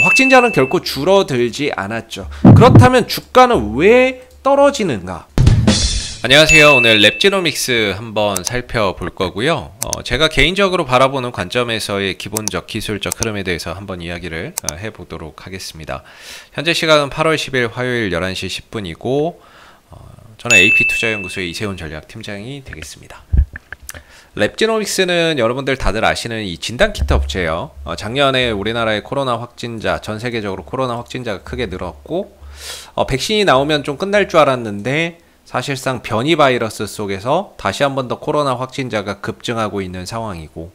확진자는 결코 줄어들지 않았죠. 그렇다면 주가는 왜 떨어지는가? 안녕하세요. 오늘 랩지노믹스 한번 살펴볼 거고요. 어, 제가 개인적으로 바라보는 관점에서의 기본적 기술적 흐름에 대해서 한번 이야기를 어, 해보도록 하겠습니다. 현재 시간은 8월 10일 화요일 11시 10분이고 어, 저는 AP투자연구소의 이세훈 전략팀장이 되겠습니다. 랩지노믹스는 여러분들 다들 아시는 이 진단키트 업체예요. 어, 작년에 우리나라의 코로나 확진자, 전 세계적으로 코로나 확진자가 크게 늘었고, 어, 백신이 나오면 좀 끝날 줄 알았는데, 사실상 변이 바이러스 속에서 다시 한 번 더 코로나 확진자가 급증하고 있는 상황이고,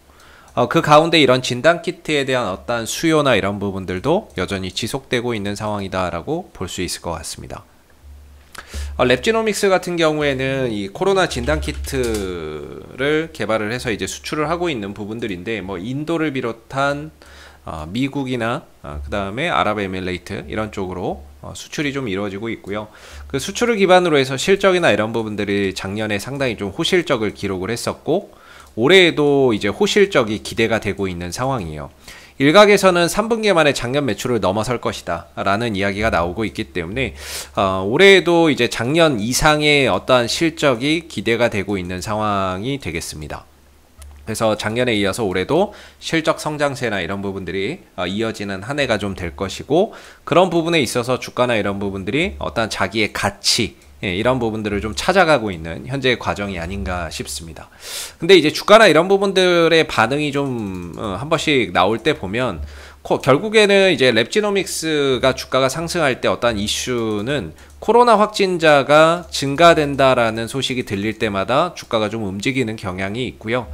어, 그 가운데 이런 진단키트에 대한 어떠한 수요나 이런 부분들도 여전히 지속되고 있는 상황이다라고 볼 수 있을 것 같습니다. 어, 랩지노믹스 같은 경우에는 이 코로나 진단 키트를 개발을 해서 이제 수출을 하고 있는 부분들인데 뭐 인도를 비롯한 어, 미국이나 어, 그 다음에 아랍에미레이트 이런 쪽으로 어, 수출이 좀 이루어지고 있고요. 그 수출을 기반으로 해서 실적이나 이런 부분들이 작년에 상당히 좀 호실적을 기록을 했었고 올해에도 이제 호실적이 기대가 되고 있는 상황이에요. 일각에서는 3분기 만에 작년 매출을 넘어설 것이다 라는 이야기가 나오고 있기 때문에 어, 올해에도 이제 작년 이상의 어떠한 실적이 기대가 되고 있는 상황이 되겠습니다. 그래서 작년에 이어서 올해도 실적 성장세나 이런 부분들이 어, 이어지는 한 해가 좀 될 것이고 그런 부분에 있어서 주가나 이런 부분들이 어떤 자기의 가치 예, 이런 부분들을 좀 찾아가고 있는 현재 과정이 아닌가 싶습니다. 근데 이제 주가나 이런 부분들의 반응이 좀한 어, 번씩 나올 때 보면 결국에는 이제 랩지노믹스가 주가가 상승할 때 어떤 이슈는 코로나 확진자가 증가된다라는 소식이 들릴 때마다 주가가 좀 움직이는 경향이 있고요.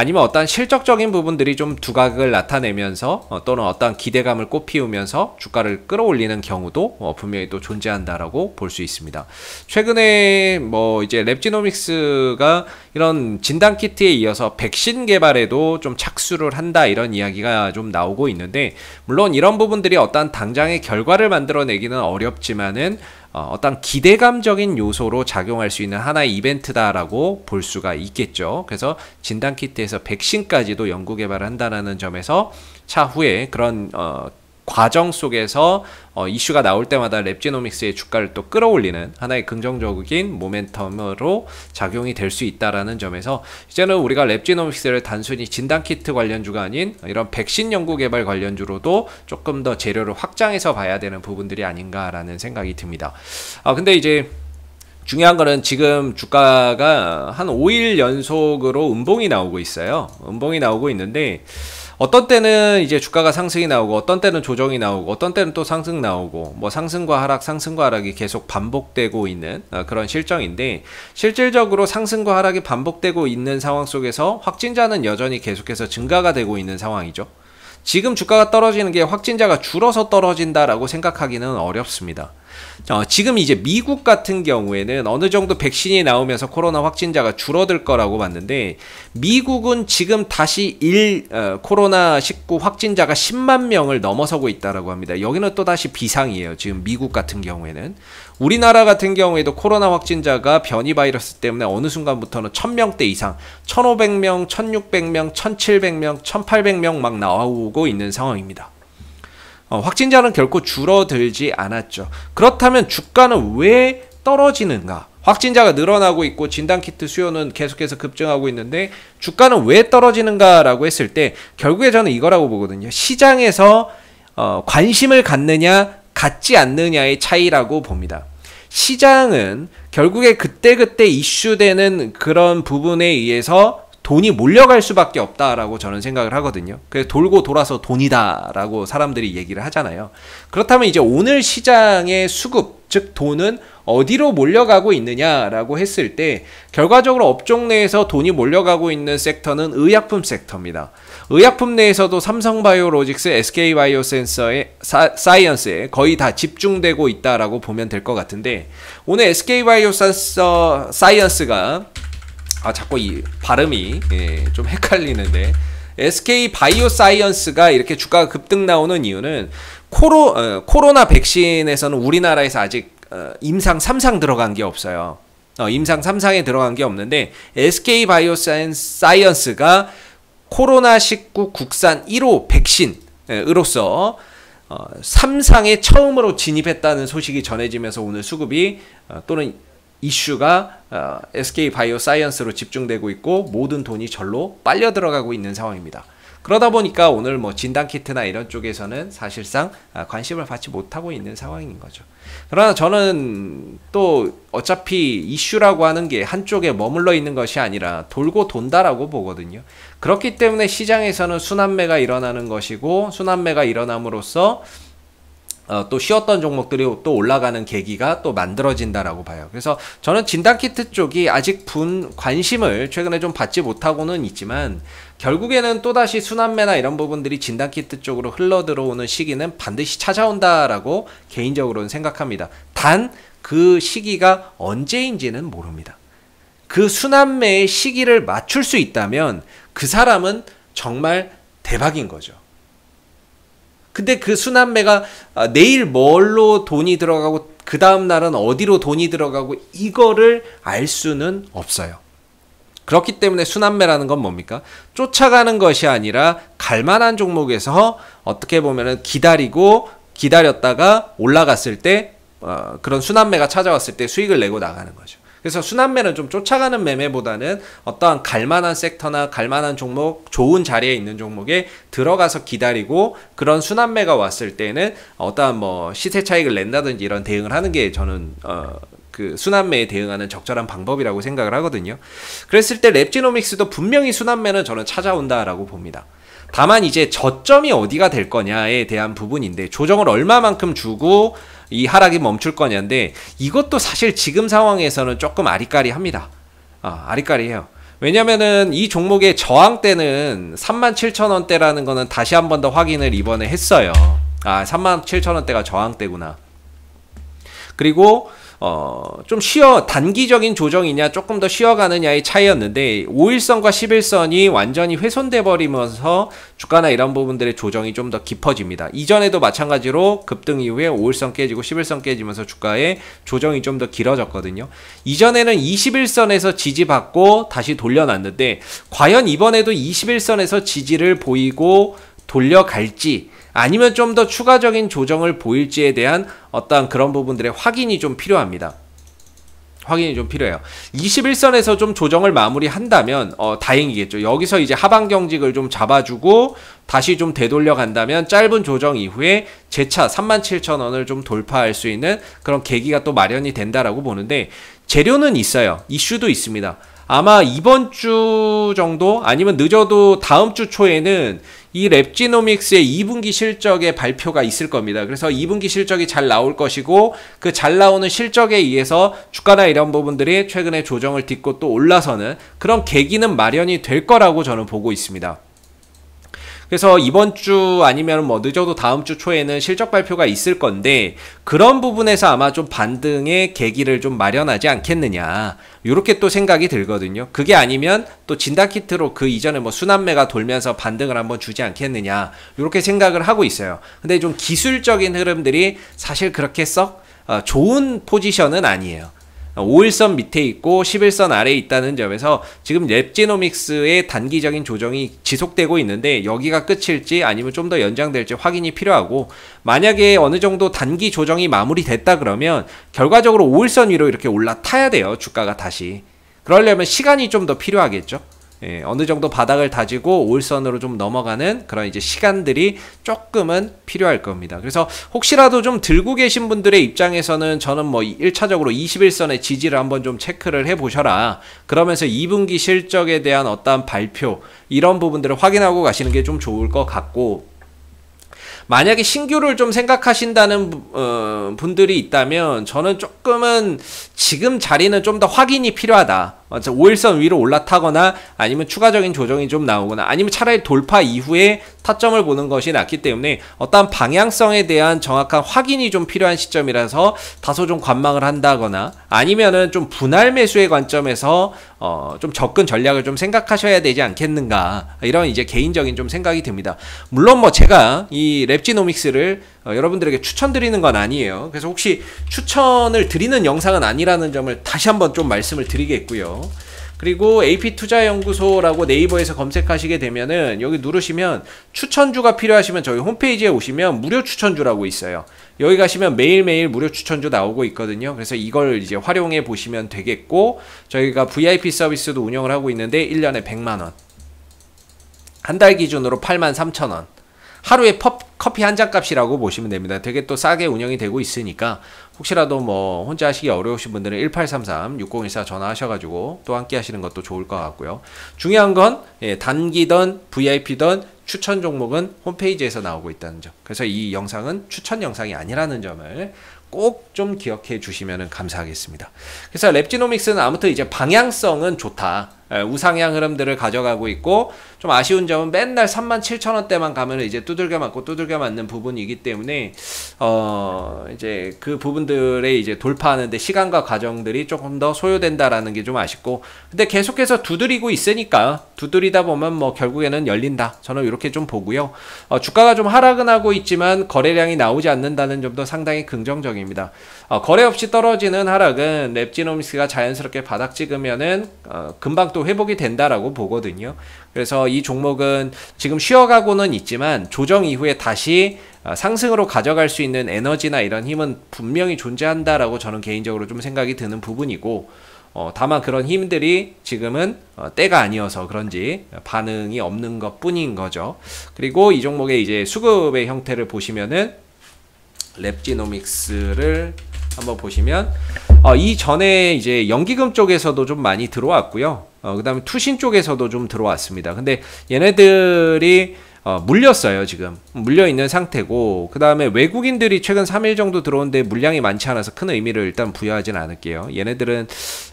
아니면 어떤 실적적인 부분들이 좀 두각을 나타내면서 어, 또는 어떤 기대감을 꽃피우면서 주가를 끌어올리는 경우도 어, 분명히 또 존재한다라고 볼 수 있습니다. 최근에 뭐 이제 랩지노믹스가 이런 진단 키트에 이어서 백신 개발에도 좀 착수를 한다 이런 이야기가 좀 나오고 있는데 물론 이런 부분들이 어떤 당장의 결과를 만들어내기는 어렵지만은 어, 어떤 기대감적인 요소로 작용할 수 있는 하나의 이벤트다라고 볼 수가 있겠죠. 그래서 진단키트에서 백신까지도 연구 개발을한다는 점에서 차후에 그런 어, 과정 속에서 어, 이슈가 나올 때마다 랩지노믹스의 주가를 또 끌어올리는 하나의 긍정적인 모멘텀으로 작용이 될 수 있다라는 점에서 이제는 우리가 랩지노믹스를 단순히 진단키트 관련주가 아닌 이런 백신 연구 개발 관련주로도 조금 더 재료를 확장해서 봐야 되는 부분들이 아닌가라는 생각이 듭니다. 아 근데 이제 중요한 거는 지금 주가가 한 5일 연속으로 음봉이 나오고 있어요. 음봉이 나오고 있는데 어떤 때는 이제 주가가 상승이 나오고 어떤 때는 조정이 나오고 어떤 때는 또 상승 나오고 뭐 상승과 하락 상승과 하락이 계속 반복되고 있는 어, 그런 실정인데 실질적으로 상승과 하락이 반복되고 있는 상황 속에서 확진자는 여전히 계속해서 증가가 되고 있는 상황이죠. 지금 주가가 떨어지는 게 확진자가 줄어서 떨어진다라고 생각하기는 어렵습니다. 어, 지금 이제 미국 같은 경우에는 어느 정도 백신이 나오면서 코로나 확진자가 줄어들 거라고 봤는데 미국은 지금 다시 일 어, 코로나 19 확진자가 10만 명을 넘어서고 있다라고 합니다. 여기는 또 다시 비상이에요. 지금 미국 같은 경우에는 우리나라 같은 경우에도 코로나 확진자가 변이 바이러스 때문에 어느 순간부터는 1000명대 이상, 1500명, 1600명, 1700명, 1800명 막 나오고 있는 상황입니다. 어, 확진자는 결코 줄어들지 않았죠. 그렇다면 주가는 왜 떨어지는가? 확진자가 늘어나고 있고 진단키트 수요는 계속해서 급증하고 있는데 주가는 왜 떨어지는가라고 했을 때 결국에 저는 이거라고 보거든요. 시장에서 어, 관심을 갖느냐 갖지 않느냐의 차이라고 봅니다. 시장은 결국에 그때그때 이슈되는 그런 부분에 의해서 돈이 몰려갈 수밖에 없다라고 저는 생각을 하거든요. 그래서 돌고 돌아서 돈이다라고 사람들이 얘기를 하잖아요. 그렇다면 이제 오늘 시장의 수급, 즉 돈은 어디로 몰려가고 있느냐라고 했을 때 결과적으로 업종 내에서 돈이 몰려가고 있는 섹터는 의약품 섹터입니다. 의약품 내에서도 삼성바이오로직스, SK바이오센서의 사이언스에 거의 다 집중되고 있다라고 보면 될 것 같은데 오늘 SK바이오센서 사이언스가 아 자꾸 이 발음이 예, 좀 헷갈리는데 SK 바이오사이언스가 이렇게 주가가 급등 나오는 이유는 코로 어, 코로나 백신에서는 우리나라에서 아직 어, 임상 3상 들어간 게 없어요. 어, 임상 3상에 들어간 게 없는데 SK 바이오사이언스가 코로나 19 국산 1호 백신으로서 예, 어, 3상에 처음으로 진입했다는 소식이 전해지면서 오늘 수급이 어, 또는 이슈가 어, SK 바이오사이언스로 집중되고 있고 모든 돈이 절로 빨려 들어가고 있는 상황입니다. 그러다 보니까 오늘 뭐 진단 키트나 이런 쪽에서는 사실상 아, 관심을 받지 못하고 있는 상황인 거죠. 그러나 저는 또 어차피 이슈라고 하는 게 한쪽에 머물러 있는 것이 아니라 돌고 돈다라고 보거든요. 그렇기 때문에 시장에서는 순환매가 일어나는 것이고 순환매가 일어남으로써 어, 또 쉬었던 종목들이 또 올라가는 계기가 또 만들어진다라고 봐요. 그래서 저는 진단키트 쪽이 아직 분 관심을 최근에 좀 받지 못하고는 있지만 결국에는 또다시 순환매나 이런 부분들이 진단키트 쪽으로 흘러 들어오는 시기는 반드시 찾아온다라고 개인적으로는 생각합니다. 단 그 시기가 언제인지는 모릅니다. 그 순환매의 시기를 맞출 수 있다면 그 사람은 정말 대박인 거죠. 근데 그 순환매가 아, 내일 뭘로 돈이 들어가고 그 다음 날은 어디로 돈이 들어가고 이거를 알 수는 없어요. 그렇기 때문에 순환매라는 건 뭡니까? 쫓아가는 것이 아니라 갈만한 종목에서 어떻게 보면은 기다리고 기다렸다가 올라갔을 때 어, 그런 순환매가 찾아왔을 때 수익을 내고 나가는 거죠. 그래서 순환매는 좀 쫓아가는 매매보다는 어떠한 갈만한 섹터나 갈만한 종목, 좋은 자리에 있는 종목에 들어가서 기다리고 그런 순환매가 왔을 때는 어떠한 뭐 시세 차익을 낸다든지 이런 대응을 하는 게 저는 어, 그 순환매에 대응하는 적절한 방법이라고 생각을 하거든요. 그랬을 때 랩지노믹스도 분명히 순환매는 저는 찾아온다라고 봅니다. 다만 이제 저점이 어디가 될 거냐에 대한 부분인데 조정을 얼마만큼 주고 이 하락이 멈출 거냐인데 이것도 사실 지금 상황에서는 조금 아리까리합니다. 아, 아리까리해요. 왜냐면은 이 종목의 저항때는 37,000원대라는 거는 다시 한 번 더 확인을 이번에 했어요. 아, 37,000원대가 저항때구나 그리고 어, 좀 쉬어, 단기적인 조정이냐, 조금 더 쉬어가느냐의 차이였는데, 5일선과 11선이 완전히 훼손돼버리면서 주가나 이런 부분들의 조정이 좀 더 깊어집니다. 이전에도 마찬가지로 급등 이후에 5일선 깨지고 11선 깨지면서 주가의 조정이 좀 더 길어졌거든요. 이전에는 21선에서 지지받고 다시 돌려놨는데, 과연 이번에도 21선에서 지지를 보이고 돌려갈지, 아니면 좀 더 추가적인 조정을 보일지에 대한 어떤 그런 부분들의 확인이 좀 필요합니다. 확인이 좀 필요해요. 21선에서 좀 조정을 마무리한다면 어, 다행이겠죠. 여기서 이제 하방 경직을 좀 잡아주고 다시 좀 되돌려 간다면 짧은 조정 이후에 재차 37,000원을 좀 돌파할 수 있는 그런 계기가 또 마련이 된다라고 보는데 재료는 있어요. 이슈도 있습니다. 아마 이번 주 정도 아니면 늦어도 다음 주 초에는 이 랩지노믹스의 2분기 실적의 발표가 있을 겁니다. 그래서 2분기 실적이 잘 나올 것이고 그 잘 나오는 실적에 의해서 주가나 이런 부분들이 최근에 조정을 딛고 또 올라서는 그런 계기는 마련이 될 거라고 저는 보고 있습니다. 그래서 이번 주 아니면 뭐 늦어도 다음 주 초에는 실적 발표가 있을 건데 그런 부분에서 아마 좀 반등의 계기를 좀 마련하지 않겠느냐. 이렇게 또 생각이 들거든요. 그게 아니면 또 진단키트로 그 이전에 뭐 순환매가 돌면서 반등을 한번 주지 않겠느냐. 이렇게 생각을 하고 있어요. 근데 좀 기술적인 흐름들이 사실 그렇게 썩 어, 좋은 포지션은 아니에요. 5일선 밑에 있고 11선 아래에 있다는 점에서 지금 랩지노믹스의 단기적인 조정이 지속되고 있는데 여기가 끝일지 아니면 좀 더 연장될지 확인이 필요하고 만약에 어느 정도 단기 조정이 마무리됐다 그러면 결과적으로 5일선 위로 이렇게 올라타야 돼요. 주가가 다시. 그러려면 시간이 좀 더 필요하겠죠. 예, 어느 정도 바닥을 다지고 올선으로 좀 넘어가는 그런 이제 시간들이 조금은 필요할 겁니다. 그래서 혹시라도 좀 들고 계신 분들의 입장에서는 저는 뭐 1차적으로 21선의 지지를 한번 좀 체크를 해 보셔라. 그러면서 2분기 실적에 대한 어떠한 발표 이런 부분들을 확인하고 가시는 게 좀 좋을 것 같고 만약에 신규를 좀 생각하신다는 어, 분들이 있다면 저는 조금은 지금 자리는 좀 더 확인이 필요하다. 5일선 위로 올라타거나 아니면 추가적인 조정이 좀 나오거나 아니면 차라리 돌파 이후에 타점을 보는 것이 낫기 때문에 어떠한 방향성에 대한 정확한 확인이 좀 필요한 시점이라서 다소 좀 관망을 한다거나 아니면은 좀 분할 매수의 관점에서 어 좀 접근 전략을 좀 생각하셔야 되지 않겠는가 이런 이제 개인적인 좀 생각이 듭니다. 물론 뭐 제가 이 랩지노믹스를 어, 여러분들에게 추천드리는 건 아니에요. 그래서 혹시 추천을 드리는 영상은 아니라는 점을 다시 한번 좀 말씀을 드리겠고요. 그리고 AP투자연구소라고 네이버에서 검색하시게 되면은 여기 누르시면 추천주가 필요하시면 저희 홈페이지에 오시면 무료 추천주라고 있어요. 여기 가시면 매일매일 무료 추천주 나오고 있거든요. 그래서 이걸 이제 활용해 보시면 되겠고 저희가 VIP 서비스도 운영을 하고 있는데 1년에 100만 원. 한 달 기준으로 8만 3천 원. 하루에 펍, 커피 한 잔 값이라고 보시면 됩니다. 되게 또 싸게 운영이 되고 있으니까 혹시라도 뭐 혼자 하시기 어려우신 분들은 1833-6014 전화하셔가지고 또 함께 하시는 것도 좋을 것 같고요. 중요한 건 예, 단기든 VIP든 추천 종목은 홈페이지에서 나오고 있다는 점. 그래서 이 영상은 추천 영상이 아니라는 점을 꼭 좀 기억해 주시면 감사하겠습니다. 그래서 랩지노믹스는 아무튼 이제 방향성은 좋다. 예, 우상향 흐름들을 가져가고 있고 좀 아쉬운 점은 맨날 37,000원대만 가면 이제 두들겨 맞고 두들겨 맞는 부분이기 때문에 어 이제 그 부분들에 이제 돌파하는데 시간과 과정들이 조금 더 소요된다라는 게 좀 아쉽고 근데 계속해서 두드리고 있으니까 두드리다 보면 뭐 결국에는 열린다 저는 이렇게 좀 보고요 어 주가가 좀 하락은 하고 있지만 거래량이 나오지 않는다는 점도 상당히 긍정적입니다 어 거래 없이 떨어지는 하락은 랩지노믹스가 자연스럽게 바닥 찍으면은 어, 금방 또또 회복이 된다라고 보거든요. 그래서 이 종목은 지금 쉬어가고는 있지만 조정 이후에 다시 어, 상승으로 가져갈 수 있는 에너지나 이런 힘은 분명히 존재한다라고 저는 개인적으로 좀 생각이 드는 부분이고 어, 다만 그런 힘들이 지금은 어, 때가 아니어서 그런지 반응이 없는 것 뿐인 거죠. 그리고 이 종목의 이제 수급의 형태를 보시면은 랩지노믹스를 한번 보시면 어, 이 전에 이제 연기금 쪽에서도 좀 많이 들어왔고요. 어, 그 다음에 투신 쪽에서도 좀 들어왔습니다. 근데 얘네들이 어, 물렸어요, 지금. 물려있는 상태고, 그 다음에 외국인들이 최근 3일 정도 들어온데 물량이 많지 않아서 큰 의미를 일단 부여하진 않을게요. 얘네들은,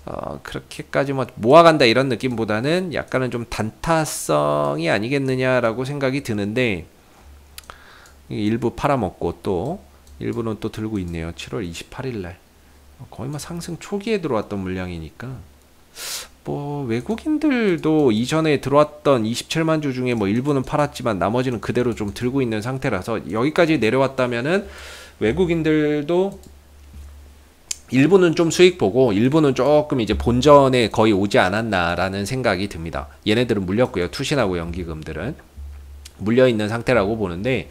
어, 그렇게까지 뭐 모아간다 이런 느낌보다는 약간은 좀 단타성이 아니겠느냐라고 생각이 드는데, 일부 팔아먹고 또, 일부는 또 들고 있네요. 7월 28일 날. 거의 막 뭐 상승 초기에 들어왔던 물량이니까 뭐 외국인들도 이전에 들어왔던 27만 주 중에 뭐 일부는 팔았지만 나머지는 그대로 좀 들고 있는 상태라서 여기까지 내려왔다면은 외국인들도 일부는 좀 수익 보고 일부는 조금 이제 본전에 거의 오지 않았나라는 생각이 듭니다. 얘네들은 물렸고요. 투신하고 연기금들은. 물려있는 상태라고 보는데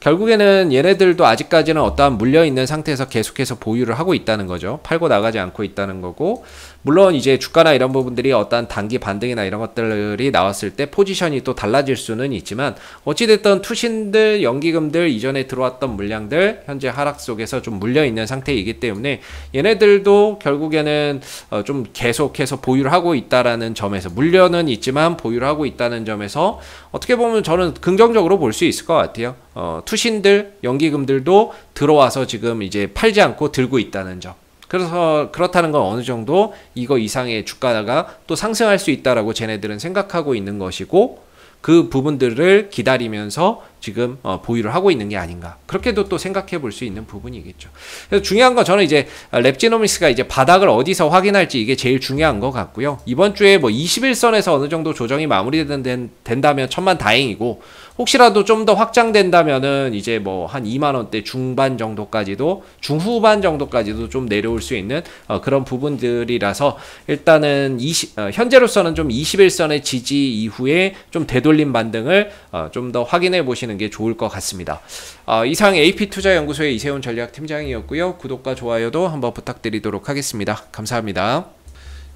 결국에는 얘네들도 아직까지는 어떠한 물려있는 상태에서 계속해서 보유를 하고 있다는 거죠. 팔고 나가지 않고 있다는 거고 물론 이제 주가나 이런 부분들이 어떤 단기 반등이나 이런 것들이 나왔을 때 포지션이 또 달라질 수는 있지만 어찌됐든 투신들, 연기금들 이전에 들어왔던 물량들 현재 하락 속에서 좀 물려 있는 상태이기 때문에 얘네들도 결국에는 어좀 계속해서 보유를 하고 있다라는 점에서 물려는 있지만 보유를 하고 있다는 점에서 어떻게 보면 저는 긍정적으로 볼 수 있을 것 같아요. 어, 투신들, 연기금들도 들어와서 지금 이제 팔지 않고 들고 있다는 점. 그래서 그렇다는 건 어느 정도 이거 이상의 주가가 또 상승할 수 있다라고 쟤네들은 생각하고 있는 것이고 그 부분들을 기다리면서 지금 어, 보유를 하고 있는 게 아닌가 그렇게도 또 생각해 볼 수 있는 부분이겠죠. 그래서 중요한 건 저는 이제 랩지노믹스가 이제 바닥을 어디서 확인할지 이게 제일 중요한 것 같고요. 이번 주에 뭐 21선에서 어느 정도 조정이 마무리된다면 천만 다행이고 혹시라도 좀 더 확장된다면은 이제 뭐 한 2만 원대 중반 정도까지도 중후반 정도까지도 좀 내려올 수 있는 어, 그런 부분들이라서 일단은 20, 어, 현재로서는 좀 21선의 지지 이후에 좀 되돌림 반등을 어, 좀더 확인해 보시는 게 좋을 것 같습니다. 어, 이상 AP 투자연구소의 이세훈 전략팀장이었고요. 구독과 좋아요도 한번 부탁드리도록 하겠습니다. 감사합니다.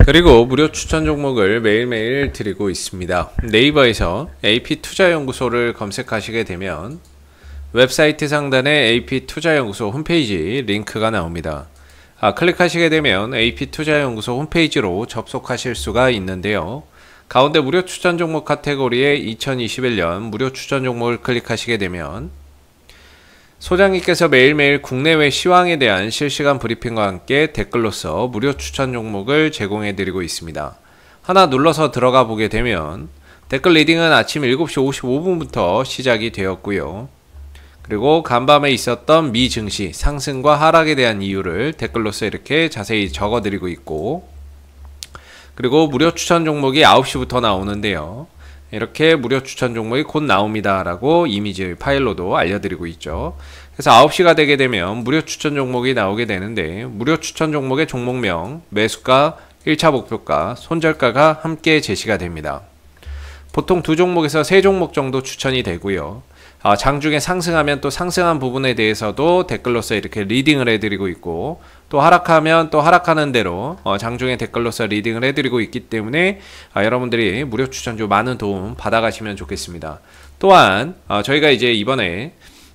그리고 무료 추천 종목을 매일매일 드리고 있습니다. 네이버에서 AP투자연구소를 검색하시게 되면 웹사이트 상단에 AP투자연구소 홈페이지 링크가 나옵니다. 아, 클릭하시게 되면 AP투자연구소 홈페이지로 접속하실 수가 있는데요. 가운데 무료 추천 종목 카테고리에 2021년 무료 추천 종목을 클릭하시게 되면 소장님께서 매일매일 국내외 시황에 대한 실시간 브리핑과 함께 댓글로써 무료 추천 종목을 제공해드리고 있습니다. 하나 눌러서 들어가 보게 되면 댓글 리딩은 아침 7시 55분부터 시작이 되었고요. 그리고 간밤에 있었던 미 증시 상승과 하락에 대한 이유를 댓글로써 이렇게 자세히 적어드리고 있고 그리고 무료 추천 종목이 9시부터 나오는데요. 이렇게 무료 추천 종목이 곧 나옵니다라고 이미지 파일로도 알려드리고 있죠. 그래서 9시가 되게 되면 무료 추천 종목이 나오게 되는데 무료 추천 종목의 종목명, 매수가, 1차 목표가, 손절가가 함께 제시가 됩니다. 보통 두 종목에서 세 종목 정도 추천이 되고요. 어, 장중에 상승하면 또 상승한 부분에 대해서도 댓글로서 이렇게 리딩을 해드리고 있고 또 하락하면 또 하락하는 대로 어, 장중에 댓글로서 리딩을 해드리고 있기 때문에 어, 여러분들이 무료 추천주 많은 도움 받아가시면 좋겠습니다. 또한 어, 저희가 이제 이번에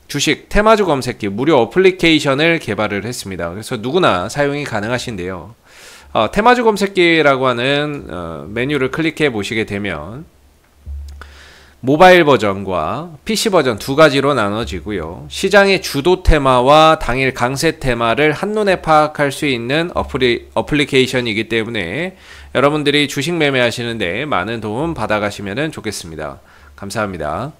주식 테마주 검색기 무료 어플리케이션을 개발을 했습니다. 그래서 누구나 사용이 가능하신데요. 어, 테마주 검색기라고 하는 어, 메뉴를 클릭해 보시게 되면 모바일 버전과 PC 버전 두 가지로 나눠지고요. 시장의 주도 테마와 당일 강세 테마를 한눈에 파악할 수 있는 어플이, 어플리케이션이기 때문에 여러분들이 주식 매매하시는데 많은 도움 받아가시면 좋겠습니다. 감사합니다.